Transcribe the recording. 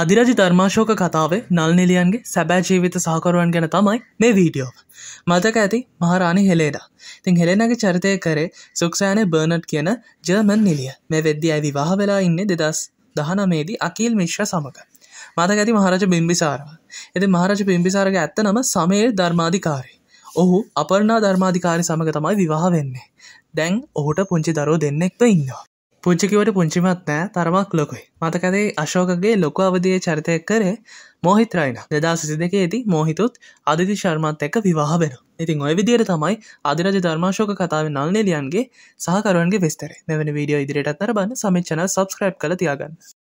අධිරජි ධර්මාශෝක කතාවේ නල්නිලියන්ගේ සැබෑ ජීවිත සහකරුවන් ගැන තමයි මේ වීඩියෝ. මතක ඇති මහරාණි හෙලේඩා. තින් හෙලෙනගේ චරිතය කරේ සුක්ෂෑනේ බර්නට් කියන ජර්මන් නිලිය මේ වෙද්දි ඇයි විවාහ වෙලා ඉන්න දෙදස් දහනමේදී අකිල් මිශ්‍ර සමඟ. මතක ඇති මහරජ බිම්බිසාරව. එති මහරජ බිම්බිසාරගේ ඇත්ත නම සමේල් ධර්මාධිකාරී. ඔහු අපරණා ධර්මාධිකාරි සමඟ තමයි විවාහ වෙන්නේ. දැන් ඔහුට පුංචි දරෝ දෙන්නෙක්ව ඉන්නවා. පුංචිකිවට පුංචිමත් නෑ තරමක් ලොකුයි මතකදේ අශෝකගේ ලොකු අවදිය චරිතයක් කරේ මෝහිත්‍රයින දෙදා සිසි දෙකේදී මෝහිතුත් අධිති ශර්මත් එක්ක විවාහ වෙන ඉතින් ඔය විදියට තමයි අධිරජ ධර්මාශෝක කතාව නල්නෙලියන්ගේ සහකරුවන්ගේ විස්තර මෙවැනි වීඩියෝ ඉදිරියටත් අරබන්න සමිච්චන සබස්ක්‍රයිබ් කළ තියාගන්න